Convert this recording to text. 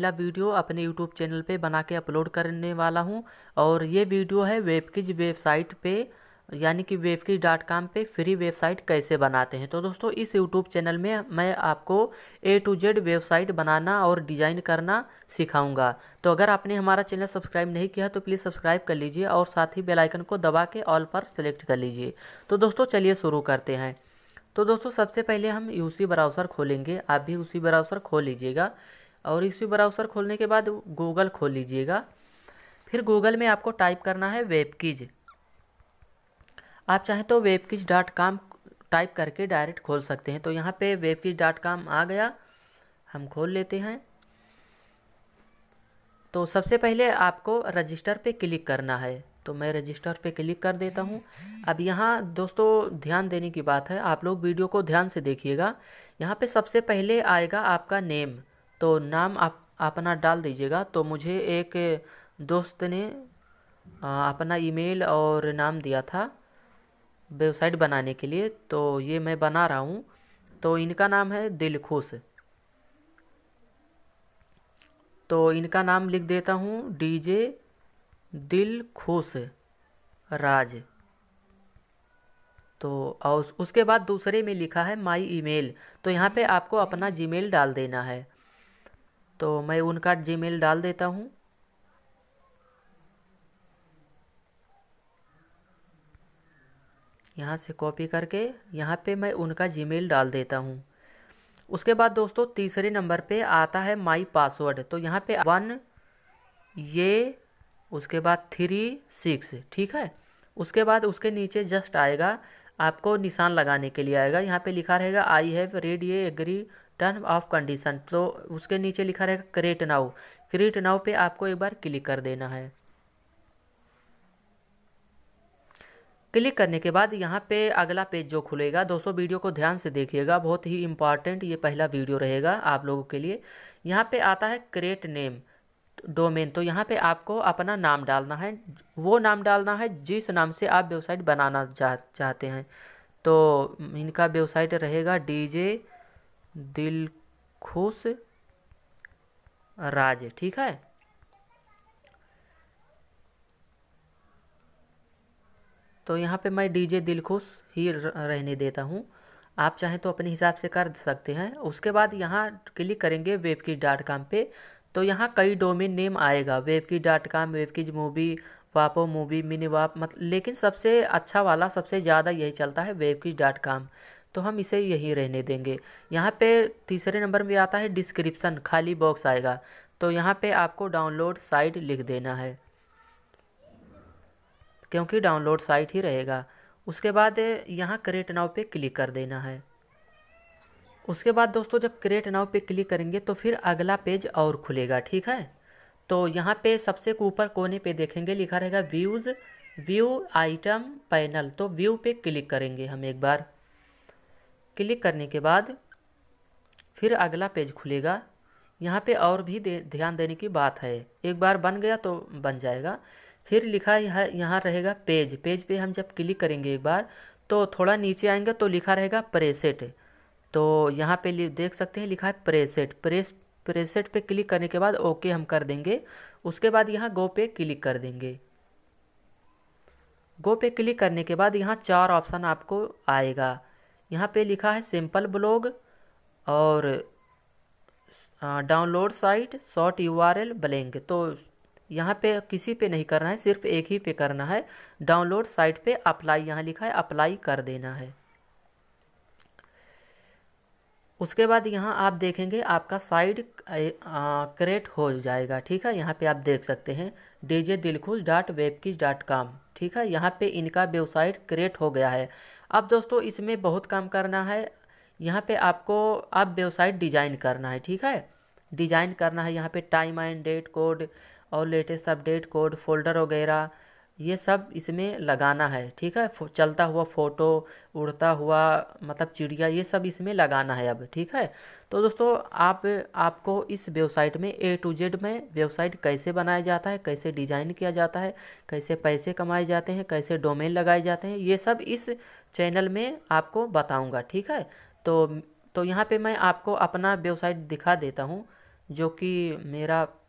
पहला वीडियो अपने YouTube channel पे बना के अपलोड करने वाला हूँ और ये वीडियो है वेबकिज वेबसाइट पे यानी कि वेबकिज डॉट कॉम पर फ्री वेबसाइट कैसे बनाते हैं तो दोस्तों इस यूट्यूब चैनल में मैं आपको ए टू जेड वेबसाइट बनाना और डिज़ाइन करना सिखाऊंगा तो अगर आपने हमारा चैनल सब्सक्राइब नहीं किया तो प्लीज़ सब्सक्राइब कर लीजिए और साथ ही बेलाइकन को दबा के ऑल पर सेलेक्ट कर लीजिए तो दोस्तों चलिए शुरू करते हैं तो दोस्तों सबसे पहले हम यूसी ब्राउज़र खोलेंगे आप भी उसी ब्राउज़र खोल लीजिएगा और इसी ब्राउज़र खोलने के बाद गूगल खोल लीजिएगा फिर गूगल में आपको टाइप करना है वेबकिज आप चाहें तो वेबकिज डॉट काम टाइप करके डायरेक्ट खोल सकते हैं तो यहाँ पे वेबकिज डॉट काम आ गया हम खोल लेते हैं तो सबसे पहले आपको रजिस्टर पे क्लिक करना है तो मैं रजिस्टर पे क्लिक कर देता हूँ अब यहाँ दोस्तों ध्यान देने की बात है आप लोग वीडियो को ध्यान से देखिएगा यहाँ पे सबसे पहले आएगा आपका नेम तो नाम आप अपना डाल दीजिएगा तो मुझे एक दोस्त ने अपना ईमेल और नाम दिया था वेबसाइट बनाने के लिए तो ये मैं बना रहा हूँ तो इनका नाम है दिलखुश तो इनका नाम लिख देता हूँ डीजे दिल खुश राज तो और उसके बाद दूसरे में लिखा है माई ईमेल तो यहाँ पे आपको अपना जीमेल डाल देना है तो मैं उनका जीमेल डाल देता हूँ यहाँ से कॉपी करके यहाँ पे मैं उनका जीमेल डाल देता हूँ उसके बाद दोस्तों तीसरे नंबर पे आता है माई पासवर्ड तो यहाँ पे वन ये उसके बाद थ्री सिक्स ठीक है उसके बाद उसके नीचे जस्ट आएगा आपको निशान लगाने के लिए आएगा यहाँ पे लिखा रहेगा आई हैव रेड ये एग्री टर्म ऑफ कंडीशन तो उसके नीचे लिखा रहेगा क्रिएट नाउ क्रिएट नाउ पे आपको एक बार क्लिक कर देना है क्लिक करने के बाद यहाँ पे अगला पेज जो खुलेगा दोस्तों वीडियो को ध्यान से देखिएगा बहुत ही इंपॉर्टेंट ये पहला वीडियो रहेगा आप लोगों के लिए यहाँ पे आता है क्रिएट नेम डोमेन तो यहाँ पे आपको अपना नाम डालना है वो नाम डालना है जिस नाम से आप वेबसाइट बनाना चाह चाहते हैं तो इनका वेबसाइट रहेगा डी जे दिलखुश राज ठीक है तो यहाँ पे मैं डीजे दिलखुश ही रहने देता हूँ आप चाहें तो अपने हिसाब से कर सकते हैं उसके बाद यहाँ क्लिक करेंगे वेब की डॉट कॉम पर तो यहाँ कई डोमेन नेम आएगा Webkiz dot com Webkiz movie वापो मूवी मिनी वाप मत लेकिन सबसे अच्छा वाला सबसे ज़्यादा यही चलता है वेब की डॉट कॉम तो हम इसे यही रहने देंगे यहाँ पे तीसरे नंबर में आता है डिस्क्रिप्सन खाली बॉक्स आएगा तो यहाँ पे आपको डाउनलोड साइट लिख देना है क्योंकि डाउनलोड साइट ही रहेगा उसके बाद यहाँ क्रिएट नाव पे क्लिक कर देना है उसके बाद दोस्तों जब क्रिएट नाव पे क्लिक करेंगे तो फिर अगला पेज और खुलेगा ठीक है तो यहाँ पे सबसे ऊपर कोने पे देखेंगे लिखा रहेगा व्यूज़ व्यू आइटम पैनल तो व्यू पे क्लिक करेंगे हम एक बार क्लिक करने के बाद फिर अगला पेज खुलेगा यहाँ पे और भी दे, ध्यान देने की बात है एक बार बन गया तो बन जाएगा फिर लिखा यहाँ यहाँ रहेगा पेज पेज पे हम जब क्लिक करेंगे एक बार तो थोड़ा नीचे आएंगे तो लिखा रहेगा प्रेसेट तो यहाँ पे देख सकते हैं लिखा है प्रेसेट प्रेस प्रेसेट पे क्लिक करने के बाद ओके हम कर देंगे उसके बाद यहाँ गो पे क्लिक कर देंगे गो पे क्लिक करने के बाद यहाँ चार ऑप्शन आपको आएगा यहाँ पे लिखा है सिंपल ब्लॉग और download site short U R L blank तो यहाँ पे किसी पे नहीं करना है सिर्फ एक ही पे करना है डाउनलोड साइट पे अप्लाई यहाँ लिखा है अप्लाई कर देना है उसके बाद यहाँ आप देखेंगे आपका साइड क्रिएट हो जाएगा ठीक है यहाँ पे आप देख सकते हैं D J Dilkhush dot Webkiz dot com ठीक है यहाँ पे इनका वेबसाइट क्रिएट हो गया है अब दोस्तों इसमें बहुत काम करना है यहाँ पे आपको आप वेबसाइट डिजाइन करना है ठीक है डिजाइन करना है यहाँ पे टाइम एंड डेट कोड और लेटेस्ट अपडेट कोड फोल्डर वगैरह ये सब इसमें लगाना है ठीक है चलता हुआ फ़ोटो उड़ता हुआ मतलब चिड़िया ये सब इसमें लगाना है अब ठीक है तो दोस्तों आप आपको इस वेबसाइट में ए टू जेड में वेबसाइट कैसे बनाया जाता है कैसे डिज़ाइन किया जाता है कैसे पैसे कमाए जाते हैं कैसे डोमेन लगाए जाते हैं ये सब इस चैनल में आपको बताऊँगा ठीक है तो तो यहाँ पर मैं आपको अपना वेबसाइट दिखा देता हूँ जो कि मेरा